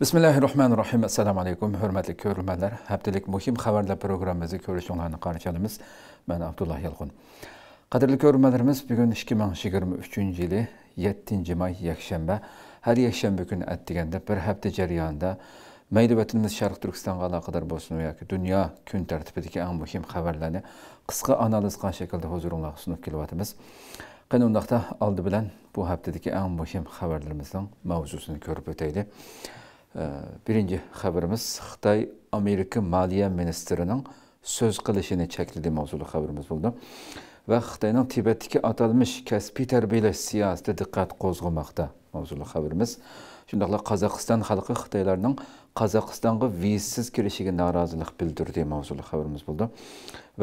bismillahi rohmanir rohim assalomu alaykum hurmatli ko'rilmalar haftalik muhim xabarlar programmamizni ko'rishinglarni qarshilamiz man abdulloh yalqin qadrli ko'rmalarimiz bugun ikki ming yigirma uchinchi yili yettinchi may yakshanba har yakshanba kuni atdiganda bir hafta jarayonida mayli vatanimiz sharq turkistonga aloqador bo'lsin yoki dunyo kun tartibidagi eng muhim xabarlarni qisqa analiz qilgan shaklda huzuringlarga sunib kelyapmiz qani undaqda oldi bilan bu haftadagi eng muhim xabarlarimizning mavzusini ko'rib o'taylik Birinci xəbərimiz Xitay Amerika Maliyyə Ministerinin söz qılışını çəkildi mavzulu xəbərimiz buldu. Və Xitay'ın Tibetdiki atalmış kesbi terbiyeleş siyasətə diqqət qozğumaqda mavzulu xəbərimiz. Şundaqla Qazaqistan xalqı Xitaylarının Qazaqistanğa vizsiz kirişige narazılıq bildirdi mavzulu xəbərimiz buldu.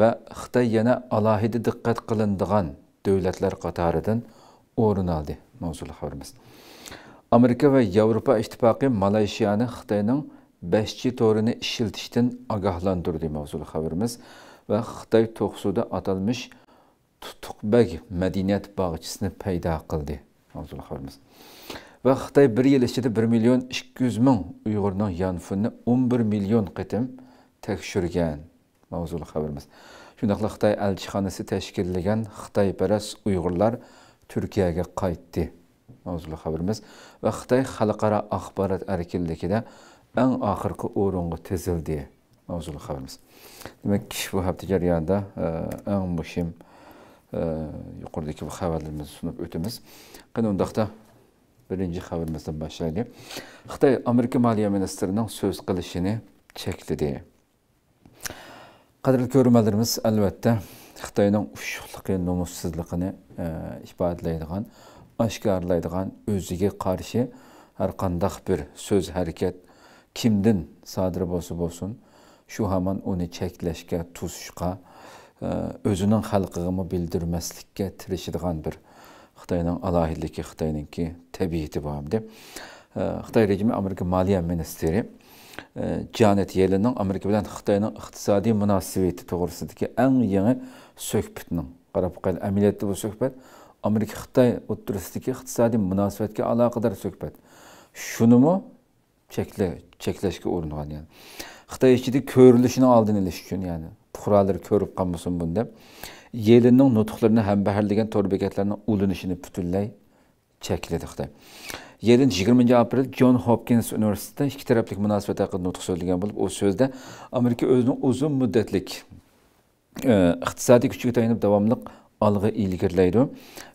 Və Xitay yana alahidi diqqət qılındıqan dövlətlər Qatarı'dan orun aldı mavzulu haberimiz. amerika va yevropa ittifoqi malayshiyani xitoyning beshchi to'rini ishiltishdan ogohlantirdi mavzuli haberimiz. va xitoy toksuda atılmış tutuqbag medeniyet bog'chisini paydo qildi mavzuli haberimiz. va xitoy bir yıl içinde 1 million 200 yuz ming uyg'urning yanfunini milyon kıtım million qitim tekshirgan mavzuli Xitay elçihanesi xitoy elchixonasi tashkillagan xitoyparast uyg'urlar turkiyaga qaytdi mavzuli xabarimiz va xitoy erkildeki de en eng uğrunu o'ringa tizildi haberimiz. Demek ki bu hafta jarayonida eng muhim bu xabarlarimizni sunup ötümüz. qani undaqda birinchi xabarimizdan boshlaylik xitoy amerika Maliye moliya ministrining so'z qilishini chekladi qadrli ko'rmalarimiz albatta xitoyning ushuqligi nomussizligini e, ifodalaydigan oshkorlaydigan o'ziga qarshi har qandaq bir so'z harakat kimdan sodir bo'lsa bo'lsin shu hamon uni cheklashga to'sishga e, o'zining xalqig'imi bildirmaslikka tirishadigan bir xitoyning alohidligi xitoyninki tabiiti bor deb e, xitoy rejimi amerika moliya ministeri e, Janet Yellen'in Amerika bilan Xitoyning iqtisodiy munosabati to'g'risidagi eng yangi suhbatning qarab qil amaliyotda bu suhbat amerika xitoy o'ttirisidagi iqtisodiy munosabatga aloqador suhbat shunimi chekla cheklashga uringan yani. xitoy ichida ko'rilishini oldini olish uchun ya'ni fuqarolar ko'rib qolmasin bo'lsin bunda. yelinning nutqlarini hambaharlagan to'r bekatlarni ulinishini butunlay chekladi xitoy yelin yigirmanchi aprel jon hopkins universitetida ikki taraflik munosabat haqida nutq so'zlagan bo'lib u so'zda amerika o'zini uzun muddatlik e, iqtisodiy kuchiga tayanib davomli algı ilgirleydi.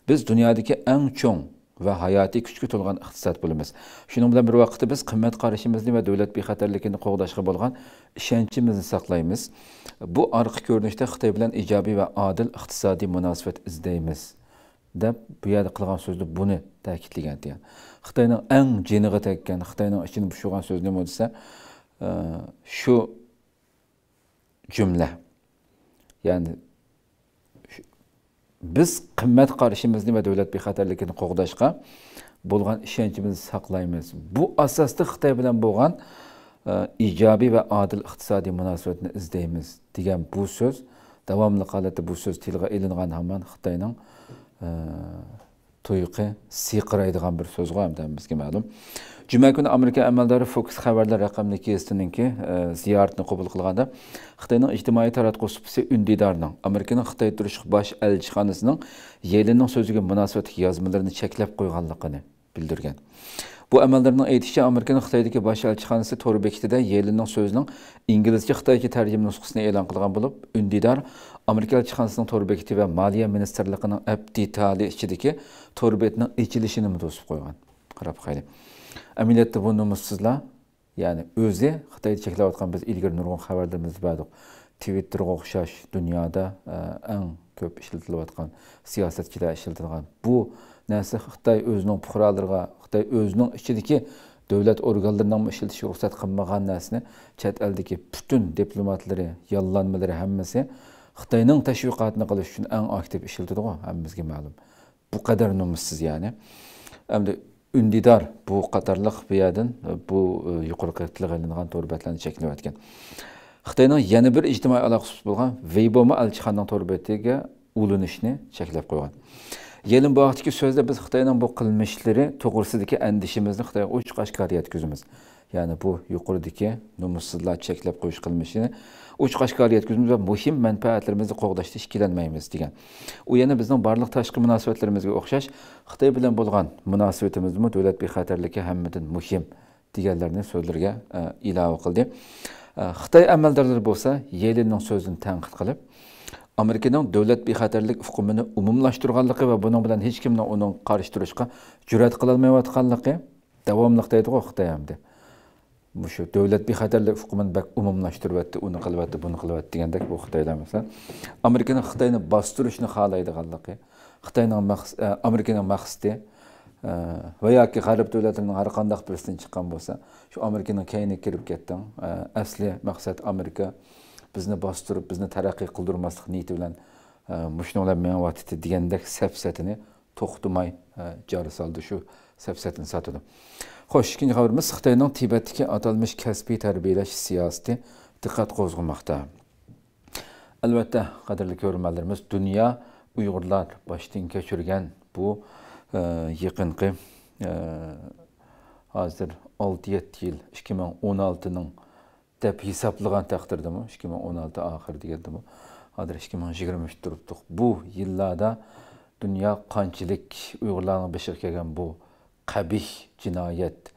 Biz dünyadaki en çoğun ve hayati küçük tolgan iktisat bölümüz. Şunun bilen bir vakitte biz kıymet karışımızı ve devlet bir xatarlikini qoğdaşqı bolğan işençimizni saklayımız. Bu arqı görünüşte Xitay bilen icabi ve adil iktisadi münasibet izdeyimiz. De bu yerde qılğan sözde bunu təkidləyən deyən. Xitayın en ciniği təkkən, Xitayın işini buşuğan söz nə desə, şu e, cümle. Yani. biz qimmat qarashimizni va davlat bexatarligini qo'g'dashga bo'lgan ishonchimizni saqlaymiz bu asosda xitoy bilan bo'lgan e, ijobiy va adil iqtisodiy munosabatni izlaymiz degan bu so'z davomli holatda bu so'z tilga ilingan hamon xitoyning e, tuyqi siyqiraydigan bir so'z bizga ma'lum juma kuni amerika amaldori fokus xabarlar ki gazetininki e, ziyoratni qabul qilganda xitoyning ijtimoiy taratquv supisi undidarning amerikaning xitoy turish bosh elchixonasining yelinning so'ziga munosabatli yozmalarini cheklab qo'yganligini bildirgan Bu əməllərinin etişi Amerikanın Xitaydakı baş elçixanası toru bekitida Yelinin sözünün İngilizce Xitaydakı tərcümə nusxasını elan qılğan olub, Ündidar Amerika elçixanasının toru bekiti və Maliyyə Ministerliğinin əb detali içidəki toru betinin içilişini müdosib qoyğan. Qarab xeyli. Amaliyotda e, bu numusizlar ya'ni o'zi xitoyda cheklayotgan biz ilgari nurg'un xabarlarimiz bordi twitterga dünyada en köp ko'p ishlatilayotgan siyosatchilar ishlatilgan bu narsa xitoy o'zining fuqarolariga xitoy o'zining ichidagi davlat organlarining ishlatishiga ruxsat qilmagan narsani chet eldagi butun diplomatlari yollanmalari hammasi xitoyning tashviqotini qilish uchun eng aktiv ishlatadiku hammamizga ma'lum bu kadar nomussiz ya'ni endi үндидар бу катарлык биядан бу юқорқы тилге алынган торбатларны чеклеп аткен. Хытайның яны бир иҗтимаи алакасы булган Вейбома алчыханның торбатыга улынышны чеклеп койган. Yelin bu vaqtdagi so'zda biz Xitoyning bu qilmishlari to'g'risidagi andishimizni Xitoyga uch qashqar yetkazamiz. Ya'ni bu yuqoridagi nomussizlar cheklab qo'yish qilmishini uch qashqari va muhim manfaatlarimizni qo'g'dashda ikkilanmaymiz degan u yana bizning barliq tashqi munosabatlarimizga o'xshash xitoy bilan bo'lgan munosabatimizni davlat bexatarligi hammadan muhim deganlarni so'zlarga e, ilova qildi e, xitoy amaldorlari bo'lsa yelinning so'zini tanqid qilib amerikaning davlat bexatarlik huqumini umumlashtirganligi va buning bilan hech kimni uni qarshi turishga jur'at qilolmayotganligi davomli xitoy ham deb shu davlat bexatarlik huquqini umumlashtiryapti uni qilyapti buni qilyapti degandek bu xitoylar masalan amerikani xitoyni bostirishni xohlaydiganligi xitoyni amerikani maqsadi va yoki g'arb davlatining har qanday birisidan chiqqan bo'lsa shu amerikani kayni kirib ketding asli maqsad amerika bizni bostirib bizni taraqqiy qildirmaslik niyati bilan mushnolar menyapti degandek safsatini to'xtamay joriy soldi shu safsatini sotadi Xo'sh, ikkinchi xabarimiz Xitoyning Tibetdagi atalmish kasbiy tarbiyalash siyosati diqqat qo'zg'amoqda. Albatta, qadrli ko'rmanlarimiz, dünya Uyg'urlar boshdan kechirgan bu yaqinqi hozir 6-7 yil 2016ning deb hisoblagan taqdirdami 2016 oxir degandimi hozir 2023 turibdik bu yıllarda dünya qanchalik uyg'urlarning bishiga kelgan bu qəbih cinayət,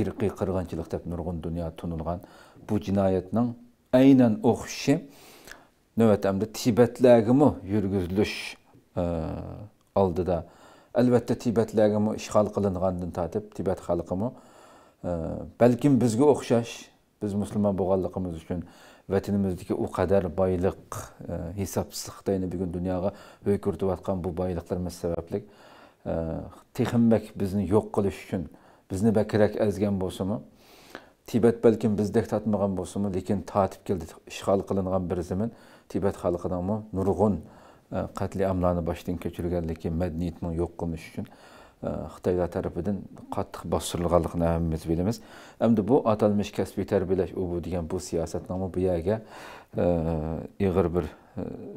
irqi qırğınçılıq deyə nurgun dünya tunulğan bu cinayətin aynən oxşu növbət əmdə Tibetləgimi yürgüzülüş aldıda. Əlbəttə Tibetləgimi işğal qılınğandan tatib Tibet xalqımı bəlkə bizə oxşaş, biz müsəlman bolğanlığımız üçün vatanimizdagi u qadar boyliq e, hisobsizlikda endi bugun dunyoga bo'y kiritayotgan bu boyliqlarimiz sababli texinbak bizni yo'q qilish uchun bizni bakrak azgan bo'lsinmi tibat balkim bizdek tatmagan bo'lsinmi lekin tatib keldi ishg'ol qilingan bir zamin tibat xalqidami nurg'un e, qatli qatliamlarni boshdan kechirganligi madaniyatni yo'q qilinishi uchun e, xitoylar tarafidan qattiq bostirilganligini hammamiz bilamiz endi bu atalmish kasbiy tarbiyalash ubu degan bu siyosatnoma bu yerga e, ig'ir bir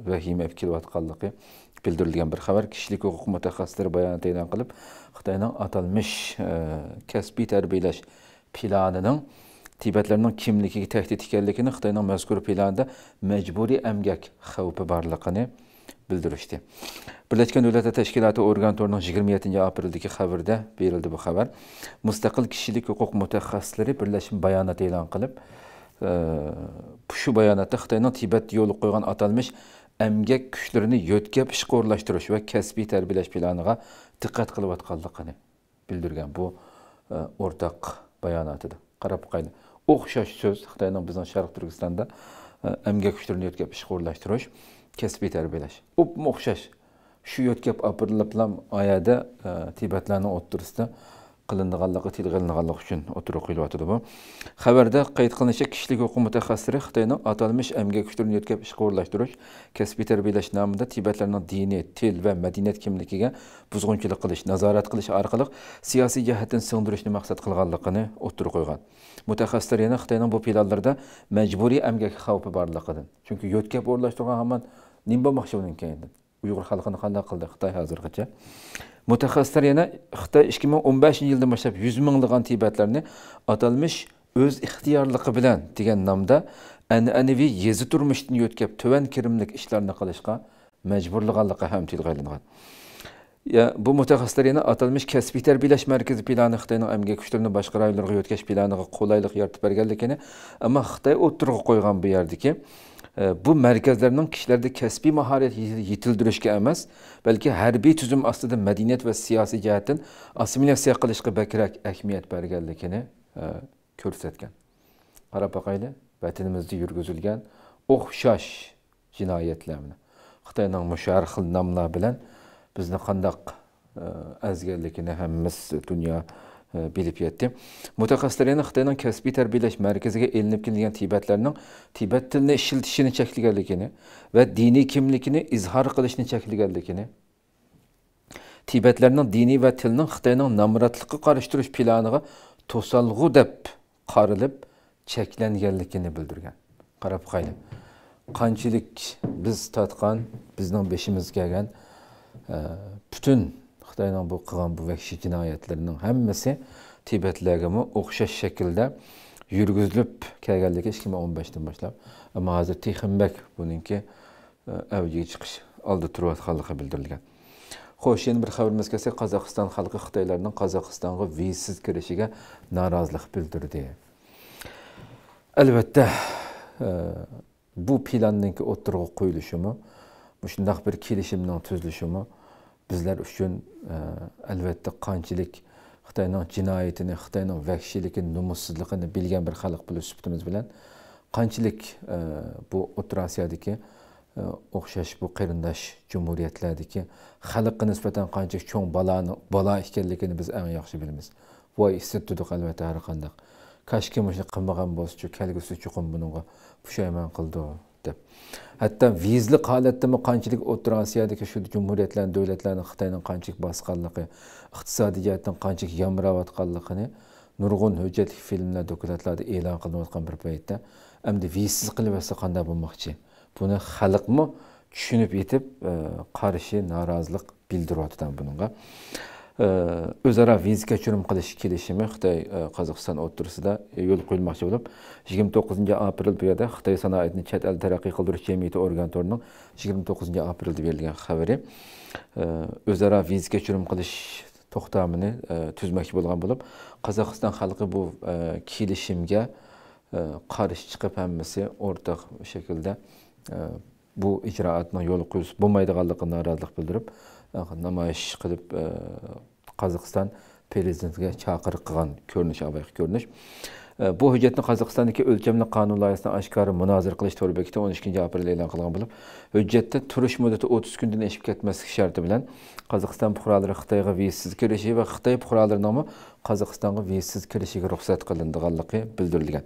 vahima olib kelayotganligi bildirilgan bir xabar kishilik huquq mutaxassislari bayonot e'lon qilib xitoyning atalmish e, kasbiy tarbiyalash planining tibatlarning kimligiga tahdid ekanligini xitoyning mazkur planida majburiy amgak xavfi borligini bildirishdi birlashgan davlatlar tashkiloti organ to'rining yigirma yettinchi apreldagi xabarda berildi bu xabar mustaqil kishilik huquq mutaxassislari birlashib bayonot e'lon qilib shu bayonotda xitoyning tibat yo'li qo'ygan atalmish əmgək güclərini yötkəb işqorlaşdırış və kəsbi tərbiləş planına diqqət qılıbatqanlığını bildirgan bu ə, e, ortaq bayanatıdır. Qarab qaydı. Oxşaş söz Xitayının bizim Şərq Türkistanda e, əmgək güclərini yötkəb işqorlaşdırış, kəsbi tərbiləş. Bu oxşaş. Şu yötkəb apırılıplam ayədə e, Tibetlərin otdurusda qilinganligi tilg'ilinganligi uchun o'tiruv qo'yilyotidi bu xabarda qayd qilinishicha kishilik huquq mutaxassisi xitoyning atalmish emgak kuchlarini yetkazib ishga o'rlashtirish kasbiy tarbiyalash nomida tibatlarning diniy til va madaniyat kimligiga buzg'unchilik qilish nazorat qilish orqali siyosiy jihatdan singdirishni maqsad qilganligini o'tirib qo'ygan mutaxassislar yana xitoyning bu planlarda majburiy emgak xavfi borligini chunki yo'tkab o'rlashtirgan hamon nim bo'lmoqchi undan keyin uyg'ur xalqini qanday qildi xitoy hozirgacha mutaxassislar yana xitoy ikki ming o'n beshinchi yildan boshlab yuz minglagan tibatlarni atalmish o'z ixtiyorligi bilan degan nomda an'anaviy yezi turmushdan yo'tkab tuvan kirimlik ishlarni qilishga majburlaganligi ham tilga ilingan Ya, bu mutaxassislar yana atalmış kəsbi tərbiyələş mərkəzi planı Xitayının əmgək güclərini başqa rayonlara ötkəş planına qolaylıq yaratıb bərgənlikini, amma Xitay oturuq qoyğan bu yerdəki bu mərkəzlərinin kişilərdə kəsbi məharət yetildiriş emas, bəlkə hərbi tüzüm aslında mədəniyyət və siyasi cəhətdən assimilyasiya qilishqə bəkirək əhmiyyət bərgənligini göstərgən. E, Qarabağaylı vətənimizdə yürgüzülgən oxşaş cinayətlərini Xitayının müşər xil namla bilən bizni qandaq e, əzgərlikini həmmimiz dünya E, bilib yetdi mutaxassislarni xitoyning kasbiy tarbiyalash markaziga ilinib kelgan tibatlarning tibat tilini ishlatishini cheklaganligini va diniy kimligini izhor qilishni cheklaganligini tibatlarning diniy va tilning xitoyning namratliqqa qarashtirish planiga to'salg'u deb qarilib cheklanganligini bildirgan qarab qayli qanchalik biz tatgan bizning beshimiz kelgan e, butun Xitayning bu qilgan bu vahshiy жинайетлерінің hammasi Tibetdagimi o'xshash shaklda yurgizilib kelganligi 2015dan boshlab ammo hozir texinbak buningki e, avjiga chiqish oldi turayotganligi bildirilgan xo'sh yana bir xabarimizga kelsak qozog'iston xalqi xitoylarning qozog'istonga vizasiz kirishiga norozilik bildirdi albatta e, bu planninki o'tirg'a qo'yilishimi shundoq bir kelishimning tuzilishimi bizlar uchun e, albatta qanchalik xitoyning jinoyatini xitoyning vahshiyligini numussizligini bilgan bir xalq bo'lib sifatimiz bilan qanchalik e, bu o'rta osiyodagi e, o'xshash bu qarindosh jumuriyatlardagi xalqqa nisbatan qancha cho'ng baloni balo ekanligini biz eng yaxshi bilamiz voy hissatdiq albatta har qandaq kashki mana shuni qilmagan bo'lsa kelgusi chuqun bunga pushaymon qildi turibdi hatto vizli holatdami qanchalik o'rta osiyodagi shu jumuriyatlar davlatlarni xitoyning qanchalik iqtisodiy jihatdan qanchalik yamrayotganligini nurg'un hujjatli filmlar dokladlarda e'lon qilinayotgan bir paytda endi vizsiz qilib yotsa qanday bo'lmoqchi buni xalqmi tushunib yetib e, qarashi norozilik bildiryapti buningga o'zaro viza kechirim qilish kelishimi xitoy e, qozog'iston o'rtasida yo'l qo'yilmoqchi bo'lib yigirma to'qqizinchi aprel tuyada xitoy sanoatini chet el taraqqiy qildirish jamiyati organ to'rining yigirma to'qqizinchi aprelda berilgan xabari e, o'zaro viza kechirim qilish to'xtamini e, tuzmoqchi bo'lgan bo'lib qozog'iston xalqi bu kelishimga qarshi chiqib hammasi o'rtaq shaklda bu ijroatni yo'l qo'yish bo'lmaydiganligiga norozilik bildirib namoyish qilib qozog'iston prezidentiga chaqiriq qilgan ko'rinish avayq ko'rinish bu hujjatni qozog'istondagi o'lchamli qonun loyihasini oshkora munozir qilish to'g'ri bekitib o'n ikkinchi aprelda e'lon qilgan bo'lib hujjatda turish muddati o'ttiz kundan oshib ketmaslik sharti bilan qozog'iston fuqarolari xitoyga vizasiz kirishi va xitoy fuqarolari nomi qozog'istonga vizasiz kirishiga ruxsat qilinganligi bildirilgan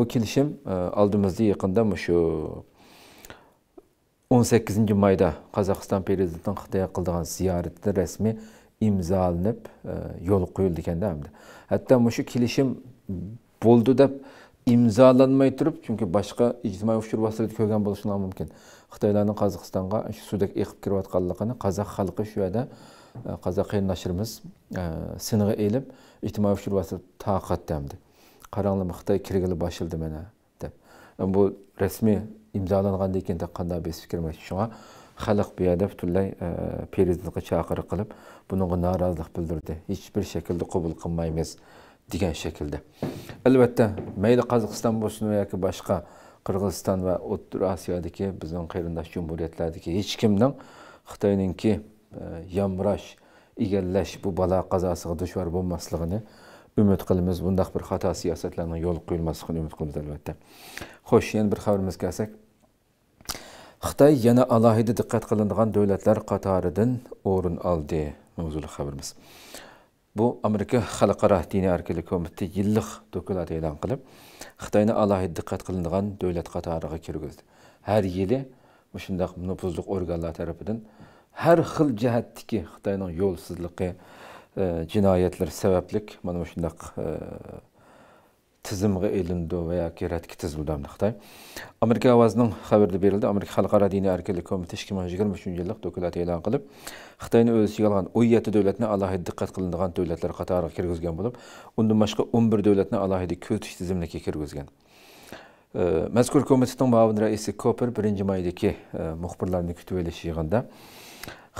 bu kelishim oldimizda yaqinda shu 18 майда Қазақстан президентінің Қытайға қылдыған зияретті рәсімі имза алынып, жол қойылды екен де әмді. Хәтта мұшы келешім болды деп имзаланмай тұрып, чүнкі башқа ижтимай офшор басылды көрген болушы мүмкін. Қытайлардың Қазақстанға судак егіп кіріп атқанлығын қазақ халқы шу әда қазақ елін ашырмыз сыныға еліп, ижтимай офшор басылды тақатты әмді. Қараңлы қытай кіргілі башылды мені деп. Бұл рәсми imzolangandan keyin qanday besiz fikrim shunga xalq bu yerda butunlay e, prezidentga chaqiriq qilib bunga norozilik bildirdi hech bir shaklda qabul qilmaymiz degan shaklda albatta mayli qozog'iston bo'lsin yoki boshqa qirg'iziston va o'rta osiyodagi bizning qarindosh jumhuriyatlardagi hech kimning xitoyninki e, yomrash egallash bu balo qazosiga duchor bo'lmasligini umid qilamiz bundoq bir xato siyosatlarning yo'l qo'yilmasligini umid qilamiz albatta xo'sh yana bir xabarimizga kelsak Қытай яна алайды диққат қылындыған дөйләтлер қатарыдың орын алды мұзулы қабырмыз. Бұ Америка Қалықара Дини Аркелі Комитті еліқ дөкіл адайлан қылып, Қытайны алайды диққат қылындыған дөйләт қатарыға кергізді. Әр елі мүшіндақ мұнопузлық орғалар тәріпідің, әр қыл жәтті ке Қытайның tizimga ilindi va yoki radga tizildi hamda xitoy amerika ovozining xabarida berildi amerika xalqaro diniy erkinlik qo'mitasi ikki ming yigirma uchinchi yillik dokulat e'lon qilib xitoyni o'z ichiga olgan o'n yetti davlatni alohida diqqat qilinadigan davlatlar qatoriga kirgizgan bo'lib undan boshqa o'n bir davlatni alohida kuzatish tizimligiga kirgizgan mazkur komitetning muavin raisi koper birinchi maydagi muxbirlarni kutib olish yig'inida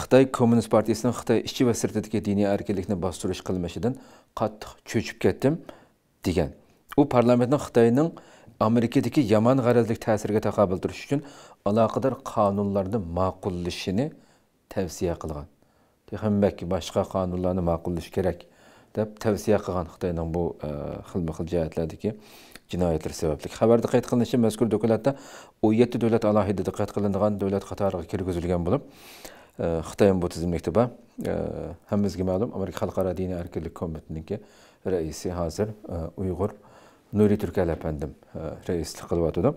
xitoy kommunist partiyasining xitoy ichi va sirtidagi diniy erkinlikni bostirish qilmishidan qattiq cho'chib ketdim degan u parlamentning xitoyning amerikadagi yomon g'arazlik ta'siriga taqobil turish uchun aloqador qonunlarni ma'qullashini tavsiya qilgan balki boshqa qonunlarni ma'qullash kerak deb tavsiya qilgan xitoyning bu e, xilma xil jihatlardagi jinoyatlar sababli xabarda qayd qilinishi mazkur dokladda o'n yetti davlat alohida diqqat qilinadigan davlat qatoriga kirgizilgan bo'lib e, xitoy bu tizimlikda bor e, hammamizga ma'lum amerika xalqaro diniy erkinlik komitiniki raisi hozir uyg'ur nuri turkal apandim e, raislik qilyotgandi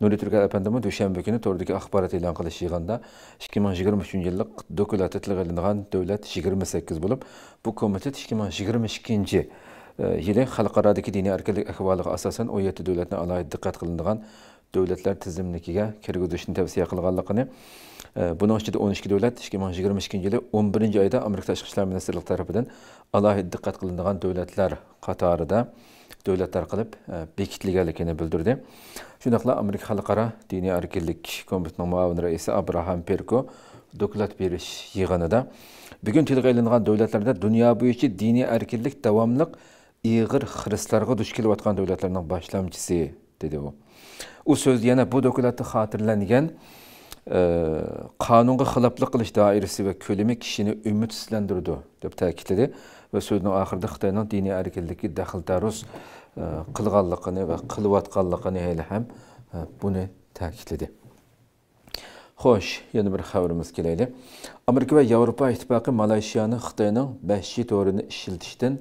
nuri turkal apandimni dushanba kuni to'rdagi axborot e'lon qilish yig'inida ikki ming yigirma uchinchi yillik dokulati tilg'ilingan davlat yigirma sakkiz bo'lib bu komitet ikki ming yigirma ikkinchi e, yili xalqarodagi diniy erkinlik ahvoliga asosan o'n yetti davlatni alohida diqqat qilinadigan davlatlar tizimligiga kirgizishni tavsiya qilganligini e, buning ichida o'n ikki davlat ikki ming yigirma ikkinchi yili o'n birinchi oyda amerika tashqi ishlar ministrligi tarafidan alohida diqqat qilinadigan davlatlar qatorida davlatlar qilib e, bekitliganligini bildirdi shundoqla amerika xalqaro dini erkinlik komitetining muavin raisi abraham perko doklad berish yig'inida bugun tilga ilingan davlatlarda dunyo bo'yicha diniy erkinlik davomliq iyg'ir xiristlarga duch kelayotgan davlatlarning boshlamchisi dedi o. O söz yana bu dokladda xotirlangan ee, kanunga xilaplik qilish doirasi va ko'lami kishini umidsizlantirdi deb ta'kidladi va so'zni oxirida xitoyning diniy erkinlikka daxl taruz e, qilganligini va qilayotganligini hali ham e, buni ta'kidladi xo'sh yana bir xabarimiz kelaylik amerika va yevropa ittifoqi malayshiyani xitoyning bashchi to'rini ishlatishdan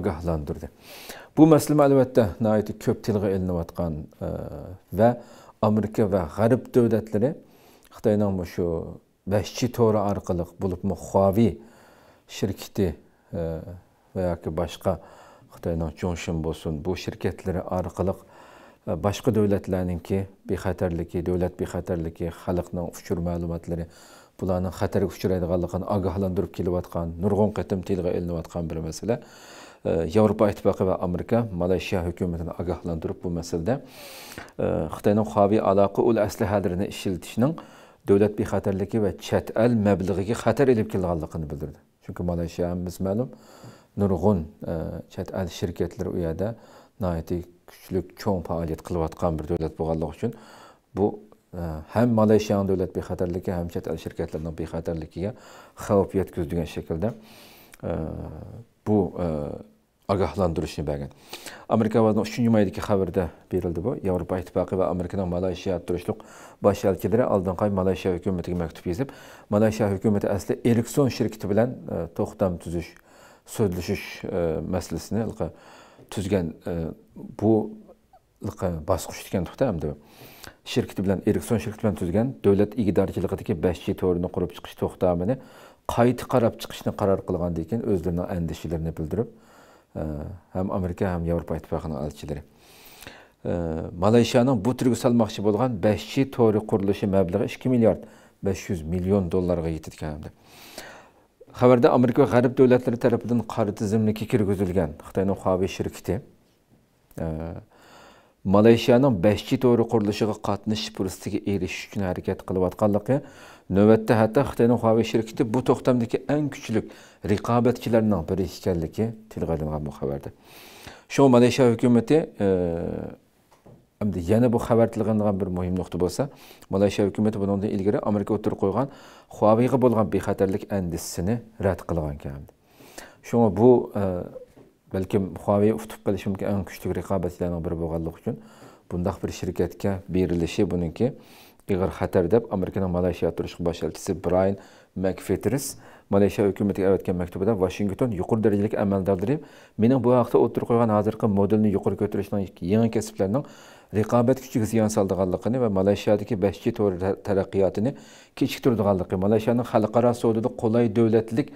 ogohlantirdi bu masala albatta ko'p tilga ilinayotgan e, va amerika va g'arb davlatlari Xitaydan e, bu şu vəhşi toru arqılıq bulubmu Huawei şirkəti və ya ki başqa e, Xitaydan Jongshin bolsun bu şirkətləri arqılıq başqa dövlətlərinki bexətərliyi, dövlət bexətərliyi, xalqın uçur məlumatları bularının xətərə uçuradiganlığını ağahlandırıb kelayotgan, nurgun qatım tilgə elinayotgan bir məsələ. Avropa e, İttifaqı və Amerika Malayziya hökumətini ağahlandırıb bu məsələdə Xitayın Huawei əlaqə ul əsləhələrini işlətişinin davlat bexatarligi va chet el mablag'iga xatar ilib kelganligini bildirdi chunki malayziya biz ma'lum nurg'un e, chet el shirkatlari u yerda nihoyatda kuchlik cho'ng faoliyat qilayotgan bir davlat bo'lganligi uchun bu e, ham malayziyani davlat bexatarligi ham chet el shirkatlarining bexatarligiga xavf yetkazadigan shaklda e, bu ogohlantirishni bergan amerika ovozining uchinchi maydagi xabarda berildi bu yevropa ittifoqi va amerikaning malayshiyada turishliq bosh elchilari oldinqoy malaysiya hukumatiga maktub yozib malaysiya hukumati asli erikson shirkiti bilan e, to'xtam tuzish so'zlashish e, masalasini tuzgan e, bu bosqich ekan to'xtamdi shirkiti bilan erikson shirkiti bilan tuzgan davlat igidorchiligidagi besh g to'rini qurib chiqish to'xtamini qayta qarab chiqishni qaror qilgandan keyin o'zlarini andishalarini bildirib ham amerika ham yevropa ittifoqini elchilari malayziyaning bu turga salmoqchi bo'lgan beshchi to'ri qurilishi mablag'i ikki milliard besh yuz million dollarga yetadigan xabarda amerika va g'arb davlatlari tarafidan qari tizimlikka kirgizilgan xitoyning huavi shirkiti 5 beshchi to'ri qurilishiga qatnashish fursatiga erishish uchun harakat qilayotganligi navbatda hətta Xitayın Huawei şirkəti bu to'xtamdagi eng kuchli raqobatchilarning biri ekanligi tilga olingan bu xabarda Şo malayziya hukumati e, endi yana bu xəbər tilg'ingan bir muhim nuqta bo'lsa malayziya hukumati bundan ilgari amerika qoyğan qo'ygan yə bo'lgan bexatarlik əndisini rad qılğan kəndi. shunga bu e, balkim Huawei utib qilishi mumkin eng kuchli raqobatchilarning biri bo'lganligi uchun bundaq bir shirkatga berilishi buniki ig'ir xatar deb amerikaning malayziya turishq bosh elchisi brayan makfetris malayziya hukumatiga aytgan maktubida vashington yuqori darajalik amaldorlari mening bu haqda o'tirib qo'ygan hozirgi modelni yuqori ko'tarishning yangi kasblarning raqobat kuchiga ziyon soldiganligini va malayziyadagi beshchi to'r taraqqiyotini kechiktirdiganligi malayziyaning xalqaro savdoda qulay davlatlik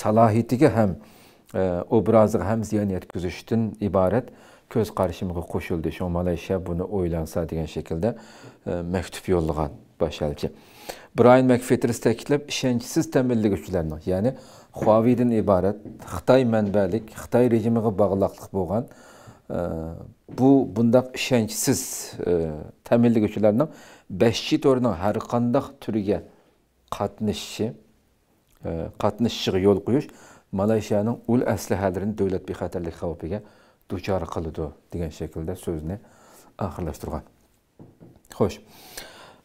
salohiyatiga ham e, obraziga ham ziyon yetkazishdan iborat Köz qarshimga qo'shildi şu malayziya bunu o'ylansa degan shaklda e, maktub yo'llagan Brian brayan makfitris ta'kidlab temelli ta'minlaguvchilarni ya'ni huaviydan iborat xitoy manbalik xitoy rejimiga bog'liqlik bo'lgan e, bu bundak e, temelli ishonchsiz ta'minlaguvchilarning bashchi to'rining har qandaq turiga qatnashishi katnışı yo'l qo'yish malayziyaning ul devlet davlat bexatarlik xavfiga duchor qiladi degan shaklda so'zni Hoş. xo'sh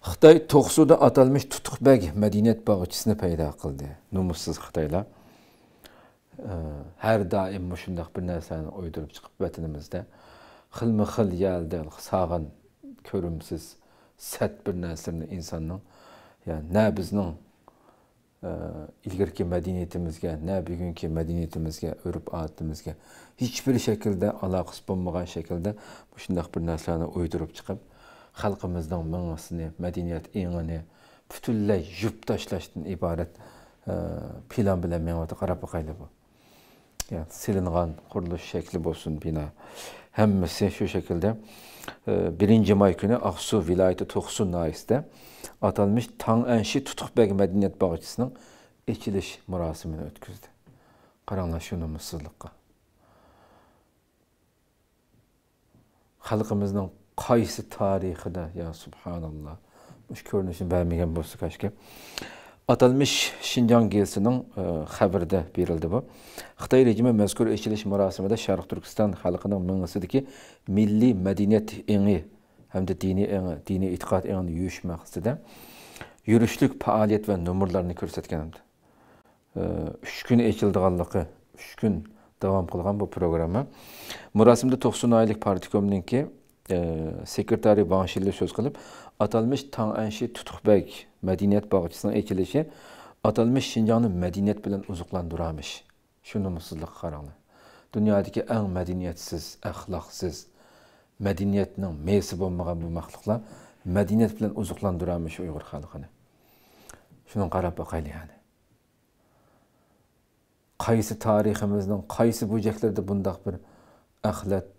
xitoy to'qsuda tutuk tutuqbag madaniyat bog'chisini paydo qildi nomussiz xitoylar ee, har doim shundoq bir narsani o'ydirib chiqib vatanimizda xilma xil yaldal sog'in ko'rimsiz sat bir narsani insanın ya'ni na bizning ilgarki madaniyatimizga na bugungi madaniyatimizga urf odatimizga hech bir shaklda aloqasi bo'lmagan shaklda shundoq bir narsalarni o'ydirib chiqib xalqimizning ming'isini madaniyat engini butunlay yuvib tashlashdan iborat e, plan bilan menyapti qarab boqaylik bu silingan qurilish shakli bo'lsin bino hammasi shu shaklda 1 may günü Ağsu vilayəti Toxsu Naisdə atılmış Tanənşi Tutuqbəg Mədəniyyət Bağçasının ekiliş mərasimini ötküzdü. Qaranlaşın ümidsizliqqa. Xalqımızın qaysı tarixində ya subhanallah. Bu görünüşün bəlməyən bu kaşki. atalmish shinjon gelsining haberde berildi bu xitoy rejimi mazkur ichilish marosimida sharq turkiston xalqining eni milliy madaniyat engi hamda diniy engi diniy e'tiqod engini yuvish maqsadida yurishlik faoliyat va nomerlarni ko'rsatgan Üç gün kun echildiganligi üç kun davom qilgan bu programma marosimda 90 oylik partikomniki E, sekretari Vanşirli söz qılıb, atalmış Tanənşi Tutuqbəg mədəniyyət bağçısının əkilişi atalmış Şinjanı mədəniyyət bilən uzuqlandıramış. Şu numussuzluq qaranlı. Dünyadakı ən mədəniyyətsiz, əxlaqsız, mədəniyyətinin meysi olmağan bu məxluqlar mədəniyyət bilən uzuqlandıramış Uyğur xalqını. Şunun qarab baxaylı yəni. Qaysı tariximizin, qaysı böcəklərdə bundaq bir əxlət,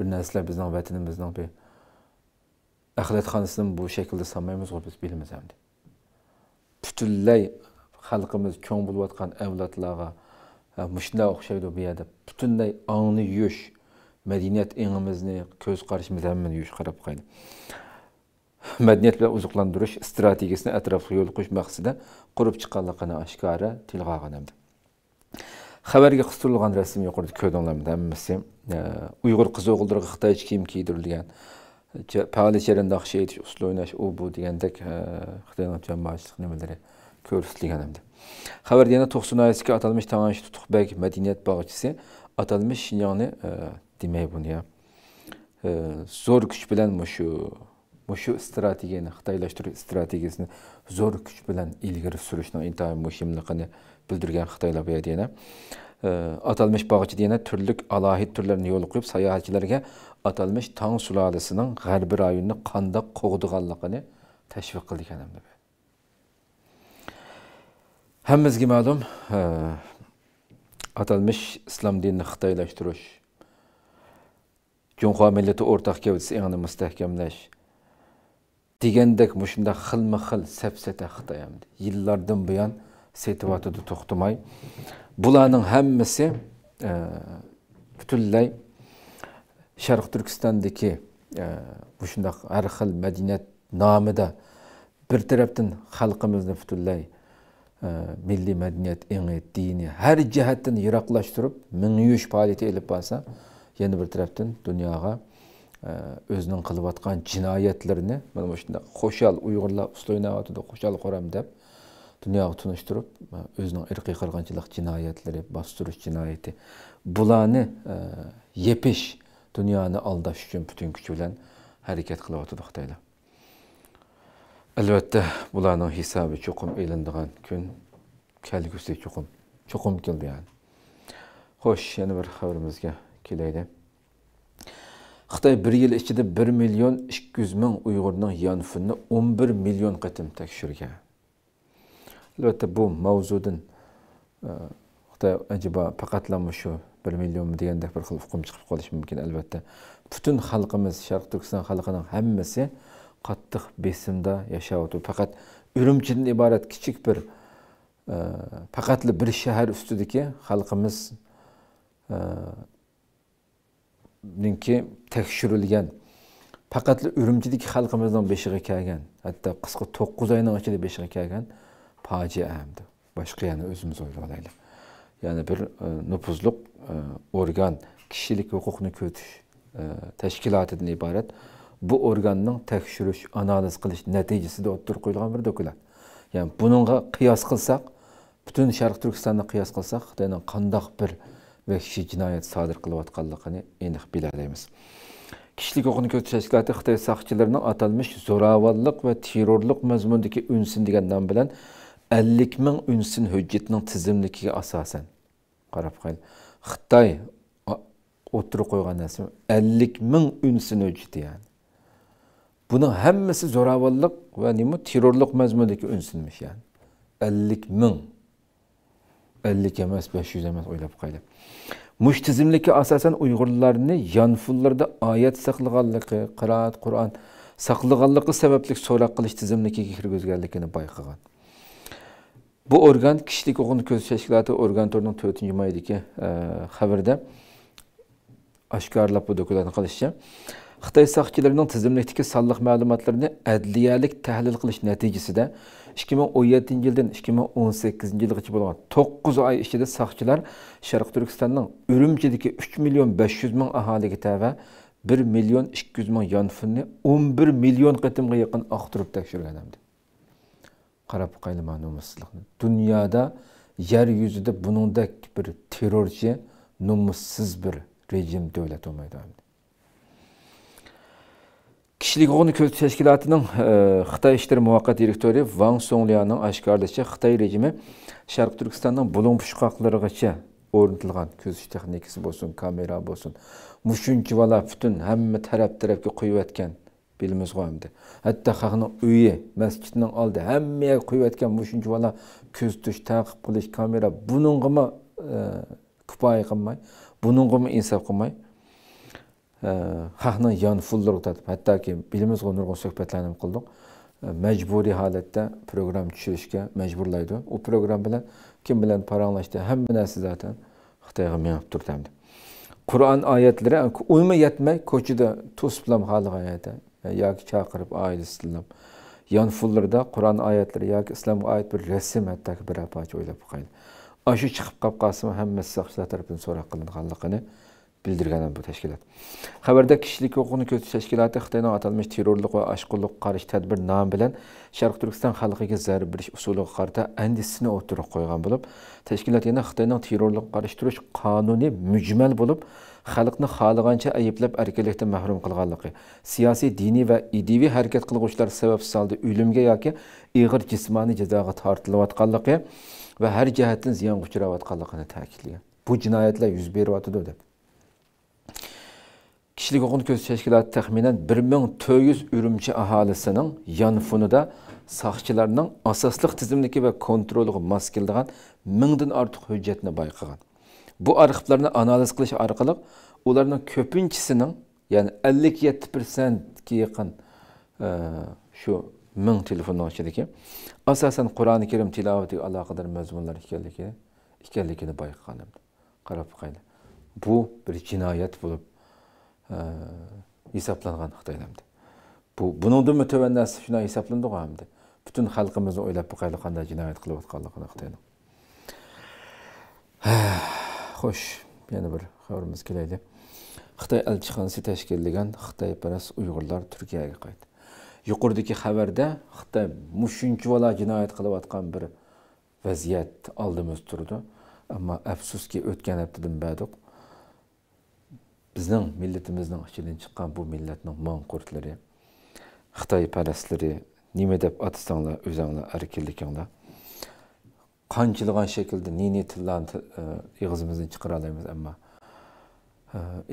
bir bizden vatanın bizden bir axlatxonasini bu shaklda solmaymizku biz bilamiz hamda butunlay xalqimiz ko'ng bo'layotgan avlodlarga mushunday okşaydı bir yerda butunlay ongni yuvish madaniyat engimizni ko'z köz hammani yuvish qarab qo'ydi madaniyat Medeniyet ve strategiyasini atrofli etrafı yolu maqsadida qurib kurup oshkora aşkara olgan hamda xabarga qistirilgan rasm yuqorida ko'rdinglarmi hammasi uyg'ur qiz o'g'illariga xitoycha kiyim kiydirilgan paali charindoqshi aytish usul o'ynash u bu degandek xitoyning jamoatchilik nimalari ko'rsatilgan hamda xabarda yana to'qson oyasiga atalmish tanash tutuqbek madaniyat bog'chisi atalmish shinyongni demak buni ham zo'r kuch bilan mushu shu strategiyani xitoylashtirish strategiyasini zo'r kuch bilan ilgari surishni intayin muhimligini bildirgan xitoylar yana ee, atalmish bog'chida yana turli alohid turlarni yo'l qo'yib sayohatchilarga atalmish tong sulolasining g'arbiy rayonni qandoq qo'g'diganligini tashviq qildi ekan hammamizga ma'lum ee, atalmish islom dinini xitoylashtirish junxo ortak o'rtaq gavdasi engini mustahkamlash degandek mushunda xilma xil safsata xitoy yillardan buyon сетіп атуды тоқтамай бұланың әммісі ә, бүтінләй шарқ түркістандеки ушундак ә, ар хил мәдениет намыда бір тараптан халқымызды бүтінләй ә, милли мәдениет эңи дини һәр жаһаттан йыраклаштырып үш фаалияты элеп баса яны бір тараптан дүнияға ә, өзінің кылып аткан жинаятларыны мына ушундай кошал уйгурлар устойнап атыды қошал құрам деп dünyaya tunuşturup özünün irqiy qirg'inchilik jinoyatlari, bastirish jinoyati bularni e, yepish, dunyoni aldash uchun butun kuchi bilan harakat qilyotdi Xitoylar. Albatta, bularning hesabı cho'qim elindigan gün kelgusi cho'qim, cho'qim geldi ya'ni. Hoş yana bir xabarimizga kelaylik. Xitoy bir yil ichida 1 million 200 ming Uyg'urning yanfunni 11 million qatim tekshirgan. albatta bu mavzudan xitoy ajiba faqatlami shu bir millionmi degandek bir xil hukm chiqib qolishi mumkin albatta butun xalqimiz sharq turkiston xalqining hammasi qattiq besimda yashayapti faqat urumchidan iborat kichik bir e, faqatli bir shahar ustidagi xalqimiz e, ninki tekshirilgan faqatli urumchidagi xalqimizning beshig'i kelgan hatto qisqa to'qqiz oyning ichida beshig'i kelgan faciəmdir. Başka yani özümüz öyle oylayalayıq. Yani bir e, nüfuzluq e, orqan kişilik hüququnu kötüş e, təşkilatıdan ibarət bu organın təkşürüş, analiz qilish nəticəsi də otur qoyulğan bir dokulat. Yəni bununla qiyas qılsaq, bütün Şərq Türkistanla kıyas qılsaq, Xitayın kandak bir vəhşi cinayet sadir qılıb atqanlığını eniq bilərəyimiz. Kişilik hüququnu kötü təşkilatı Xitay saxçılarının atalmış zoravallıq və terrorluq məzmundakı ünsin degan bilen ellik min ünsin hüccetinin tizimlikiga asasen qarab qayl xitoy o'tirib qo'ygan narsa ellik ming ünsin hücceti yani buning hammasi zoravallık ve nima terrorlik mazmundagi ünsinmiş yani ellik ming ellik emas 500 yuz emas o'ylab qaylab mush tizimlikka asosan uyg'urlarni yanfullarda oyat saqlaganligi qiroat qur'on saqlaganligi sababli so'roq qilish tizimligiga kirgizganligini bayqagan bu organ kişilik oğun köz şeşkilatı organ törünün 4. mayıdı ki haberde e, aşkarla bu dokularını kalışacağım. Xtay sağçılarının tizimlikteki sallıq məlumatlarını ədliyəlik təhlil kılış nəticisi de 2017 yıldan 2018 yılı için bulunan 9 ay işçide sağçılar Şarık Türkistan'ın ürümcedeki 3 milyon 500 min ahali gitəvə 1 milyon 200 min yanfını 11 milyon qıtımğa yakın axtırıb təkşir edemdir. qarab boqayli mana nomussizlikni dunyoda yer yuzida buningdek bir terrorchi nomussiz bir rejim davlat bo'lmaydi kishilik huquqni ko'zitish tashkilotining e, xitoy ishlari muvaqqat direktori van songlyaning oshkorlashicha xitoy rejimi sharq turkistonning bulung pushqoqlarigacha o'rnatilgan kuzish texnikasi bo'lsin kamera bo'lsin mushunchivala butun hamma taraf tarafga qo'yayotgan bilimiz qo'yimdi hatto xalqni uyi masjidning oldi hammaga qo'yayotgan bu shuncha bola kuzatish taqib qilish kamera buningimi kifoya qilmay buningimi insof qilmay xalqni yon fullar tatib hattoki bilimiz nurg'un suhbatlarni qildik majburiy holatda program tushirishga majburlaydi u program bilan kim bilan paranglashdi hamma narsa zaten xitoyga minib turdi qur'on oyatlari umuman yetmay tuz bulam halı gayet. yoki chaqirib oilasiini yonfullarida qur'on oyatlari yoki islomga oid bir rasm hattoki bir apacha o'ylab qo'ydi ana shu chiqib qolib qolsa hammasi soqchilar tarafidan so'roq qilinganligini bildirgan bu tashkilot xabarda kishilik huquqini kuzatish tashkiloti xitoyning atalmish terrorlik va ashqulliqqa qarshi tadbir nomi bilan sharq turkiston xalqiga zarar berish usuliga qarata andisini o'tirib qo'ygan bo'lib tashkilot yana xitoyning terrorlikqa qarshi turish qonuni mujmal bo'lib xalqni xohlagancha ayblab erkinlikdan mahrum qilganligi siyosiy diniy va ideviy harakat qilg'uvchilar sabab soldi o'limga yoki ig'ir jismoniy jazoga tortilayotganligi va har jihatdan ziyon uchrayotganligini ta'kidlagan bu jinoyatlar yuz beryotidi deb Kişilik hukuk köz teşkilatı təxminən 1400 ürümçi ahalisinin yanfınıda saqçılarının asaslıq tizimdeki ve kontrolü maskildiğen mingden artıq hüccetini bayqıgan. Bu arxivlarını analiz kılış orqali onların ko'pinchisining, ya'ni 57% ga yaqin e, shu e, 1000 telefonning ichidagi asosan Qur'oni Karim tilovatiga aloqador mazmunlar ekanligini ekanligini bayqaganman. Qarab qo'yinglar. Bu bir cinayet bo'lib hisoblangan xitoyda bu buningdimi tuvan narsa shunaqa hisoblandi hamda butun xalqimizni o'ylab boqayli qanday jinoyat qilayotganligini xitoyni xo'sh yana bir xabarimiz kelaydi xitoy elchixonasi tashkillagan xitoyparast uyg'urlar turkiyaga qaytdi yuqoridagi xabarda xitoy mushunchivala jinoyat qilayotgan bir vaziyat oldimiz turdi ammo afsuski o'tgan haftadan badi біздің милletimizдің ішінен шыққан бұл милләтнең маңқұртлары Хытай пәрәсләре неме деп атсаңлар өзаңлар әрекетлекеңлар қанчылыған шекілді нені тиллан иғызымыздан чыгара алабыз әмма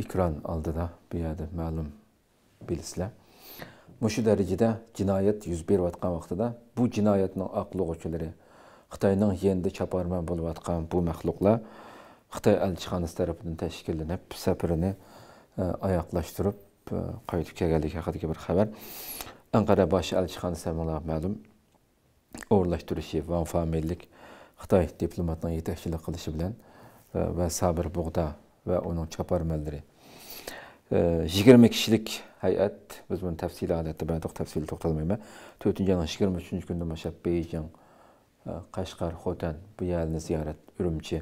ikran aldığına bir yerde malum bilsizler. Muşu derecede cinayet 101 vatkan vaxtıda bu cinayetin aklı uçuları Xitayının yendi çaparman bulu vatkan bu məxluqla xitoy elchixonasi tarafidan tashkillanib safarini e, oyoqlashtirib e, qaytib kelganligi haqidagi bir xabar anqara bosh elchixonasi ma'lum o'rinlashtirishi va famillik xitoy diplomatining yetakchilik qilishi bilan e, va sabir bug'da va uning choparmanlari yigirma kishilik hay'at biz buni tafsili holatda bardoq tafsili to'xtalmayman to'rtinchi yilning yigirma uchinchi kundan boshlab beyjing qashqar xotan bu yerni ziyorat urumchi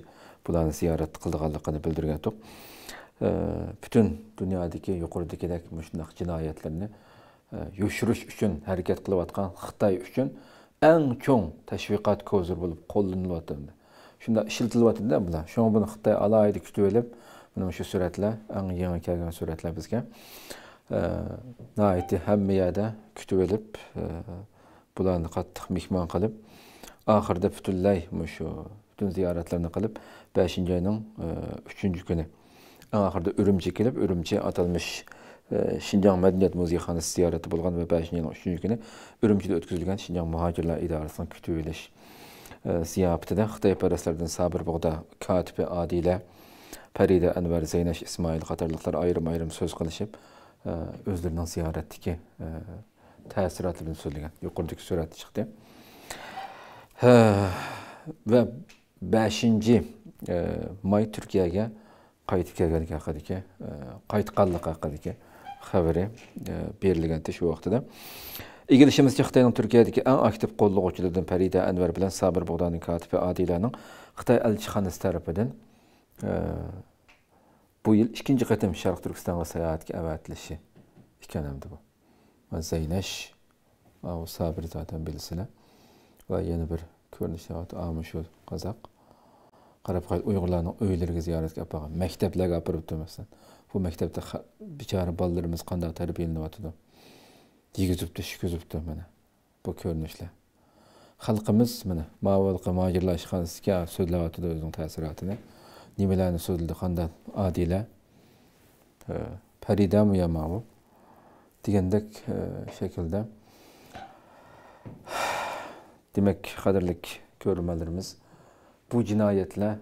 bularni ziyorat qilganligini bildirgan edik butun dunyodagi yuqoridagidek mana shunday jinoyatlarni e, yoshirish uchun harakat qilayotgan xitoy uchun eng cho'ng tashviqot ko'zir bo'lib qo'llanilyotgandi shunda ishlatilyotganda bular shuning buni xitoy alohida kutib olib mana shu suratlar eng yangi kelgan suratlar bizga e, nihoyatda hamma yerda kutib olib e, bularni qattiq mehmon qilib oxirida butunlay shu butun ziyoratlarni qilib 5-ci ayının 3-cü e, günü ən axırda Ürümçə gəlib, Ürümçə atılmış e, Şincan Mədəniyyət Muzeyxanı ziyarəti bolğan və 5-ci ayın 3-cü günü Ürümçədə ötküzülgən Şincan Mühacirlər İdarəsinin kütüyüləş e, ziyarətində Xitay pərəslərdən Sabir Boğda katibi Adilə Pəridə Ənvər Zeynəş İsmail qatarlıqlar ayrım-ayrım söz qılışıb özlərinin ziyarətdəki təsiratlarını söyləyən yuqurdakı sürət çıxdı. Hə, və beshinchi e, may turkiyaga qaytib kelganligi haqidagi e, qaytganligi haqidagi xabari e, berilgandi shu vaqtida egilishimizcha xitoyning turkiyadagi eng aktiv qo'llovchilardan farida anvar bilan sabir bug'doniy kotibi adilaning xitoy elchixonasi tarafidan bu yil ikkinchi qatim sharq turkistonga sayohatga avatilishi ekan hamda bu zaynash sabir zaten bilsinlar va yana bir ko'rinishda shu qozoq qarapqay uyg'urlarning uylariga ziyoratga olib borgan maktablarga olib boribdi masalan bu maktabda bechora bolalarimiz qanday tarbiyalanyotidi yegizibdi shikizibdi mana bu ko'rinishlar xalqimiz mana mavalqi mojirlar ishxonasiga so'zlayotidi o'zini ta'sirotini nimalarni so'zladi qanday odila paridamu yamavu degandek shaklda demak qadrlik ko'rmanlarimiz bu jinoyatlar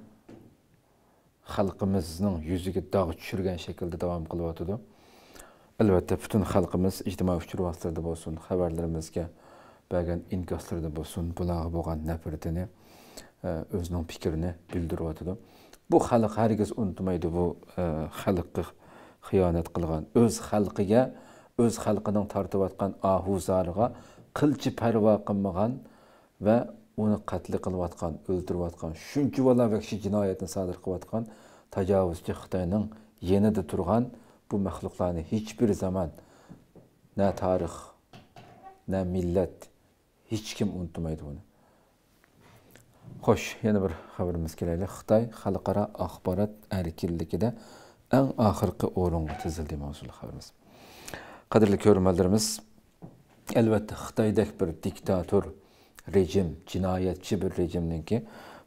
xalqimizning yuziga dog' tushirgan shaklda davom qilyotidi albatta butun xalqimiz ijtimoiy uchur vositalarida bo'lsin xabarlarimizga bergan inkoslarda bo'lsin bularga bo'lgan nafratini e, o'zining fikrini bildiryotidi bu xalq hargiz unutmaydi bu e, xalqqa xiyonat qilgan o'z xalqiga o'z xalqining tortayotgan ahuzoriga qilchi parvo qilmagan va оны қатли қылып жатқан өлтіріп жатқан үшінші бала вообще жинаятын садыр қылып жатқан тәжауызшы қытайның енеде тұрған бұл мәхлұқларны ешбір заман нә тарих нә милләт ешкім ұмытмайды оны хош енді бір хабарымыз келелі қытай халықара ақпарат әркелдігіде ең ақырғы орынға тізілді маусулы хабарымыз қадірлі көрермендеріміз әлбетте қытайдағы бір диктатор rejim, cinayetçi bir rejimninki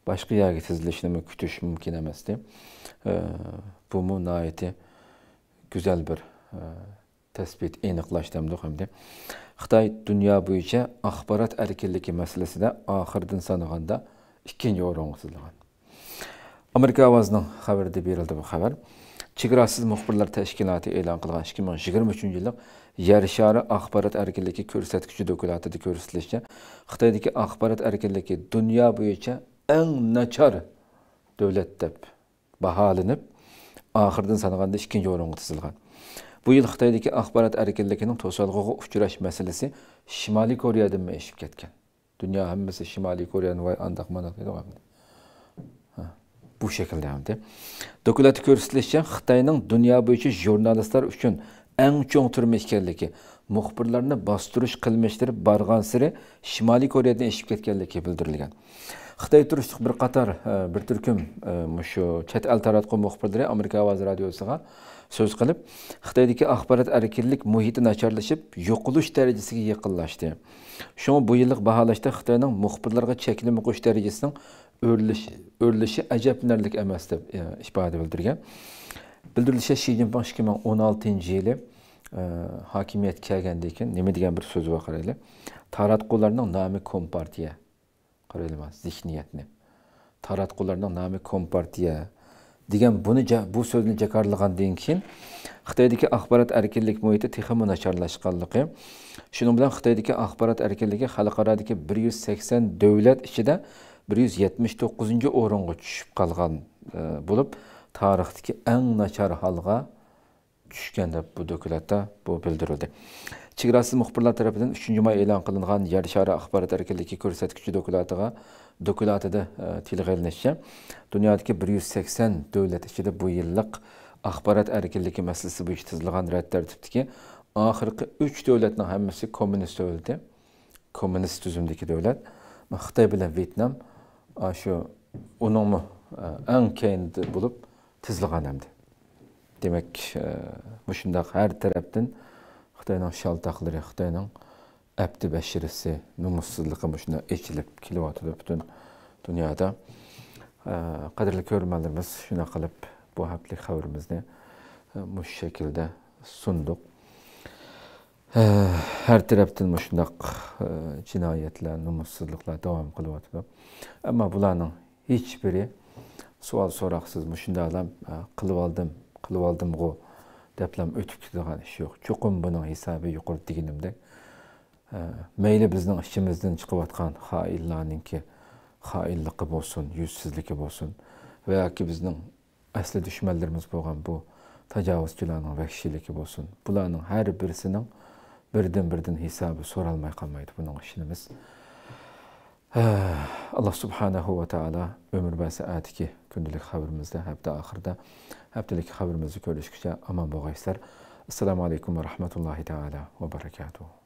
boshqa mi kütüş kutish mumkin emasdi bu nayeti güzel bir e, tespit aniqlashdi dünya xitoy dunyo bo'yicha axborot erkinligi masalasida oxirdan sanaganda ikkinchi oranı tizilgan amerika ovozining xabarida berildi bu xabar Chegarasiz muxbirlar tashkiloti e'lon qilgan 2023 yillik yer shari axborot erkinligi ko'rsatkichi dokumentida ko'rsatilishicha xitoydagi axborot erkinligi dunyo bo'yicha eng nachar davlat deb baholanib oxiridan sanaganda ikkinchi o'ringa tizilgan bu yıl xitoydagi axborot erkinligining to'solg'iga uchrash masalasi shimoliy koreyadan ishib ketgan dunyo hammasi shimoliy koreyani voy andoq mandoq deydi bu şekilde. Dokulat körsitilişçe Xitayning dünya bo'yicha jurnalistlar uchun eng cho'ng turma ekanligi, muxbirlarni bostirish qilmishlari barg'ansiri Shimoliy Koreyadan eshib ketganligi bildirilgan. Xitoy turistik bir qator e, bir turkum e, shu chet el taratqu muxbirlari Amerika ovoz radiosiga so'z qilib, Xitoydagi axborot erkinlik muhiti nacharlashib, yo'qolish darajasiga yaqinlashdi. Shunga bu yillik baholashda Xitoyning muxbirlarga cheklama qo'yish darajasining o'rilishi ajablanarlik emas deb e, ifoda bildirgan bildirilishicha shi zinpin ikki ming o'n oltinchi yili e, hokimiyat kelgandan keyin nima degan bir so'zi bor qaraylik taratqularning nomi kompartiya qaraylik mana zihniyatni taratqularning nomi kompartiya degan buni bu so'zni jakarlagandan keyin xitoydagi axborot erkinlik muhiti texmi nacharlashganligi shuning bilan xitoydagi axborot erkinligi xalqarodagi bir yuz sakson davlat ichida 179 yuz yetmish to'qqizinchi o'ringa tushib qolgan e, bo'lib tarixdagi eng nachar holga бу deb bu dokumentda bu bildirildi chegarasiz 3 tarafidan uchinchi may e'lon qilingan yer shari axborot erkinligi ko'rsatkichi dokumentiga dokumentida e, tilga ilinishicha dunyodagi bir yuz sakson davlat ichida bu yillik axborot erkinligi masalasi bo'yicha tizilgan rad tartibdagi коммунист uch davlatni hammasi kommunist davlati kommunist tuzumdagi şu ununu en kendi bulup tizliğan hem Demek e, bu şimdi her taraftan Xitayning shaltaqlari, Xitayning abdi bashirisi, numussizligi shunday ekilib kelyotdi butun dunyoda. E, qadrli ko'rmanlarimiz, Şuna kalıp bu haftalik haberimizde mush şekilde sunduk. Ee, her tərəfdən məşındaq ee, cinayetler numussuzluqlar davam qılıb ama Amma bunların heç biri sual soraqsız məşında adam qılıb e, aldım, qılıb aldım qo deplem ötüb gedən hani şey iş yox. Çoxum bunun hesabı yuqur deginimdə. Ee, Məyli bizdən içimizdən çıxıb atqan xainlarınki xainliyi bolsun, yüzsizliyi bolsun və ya ki bizdən əsli düşmənlərimiz bolğan bu təcavüzçülərin vəhşiliyi bolsun. Bunların hər birisinin бірден бірден хисабы соралмай қалмайды бұның үшін ә, Аллах алла субханаху ва тағала өмір бәсі әтіке күнділік хабарымызда әбді ақырда әбділік хабарымызды көрішкіше аман болғайсыздар ассаламу алейкум ва рахматуллахи тағала ва баракатух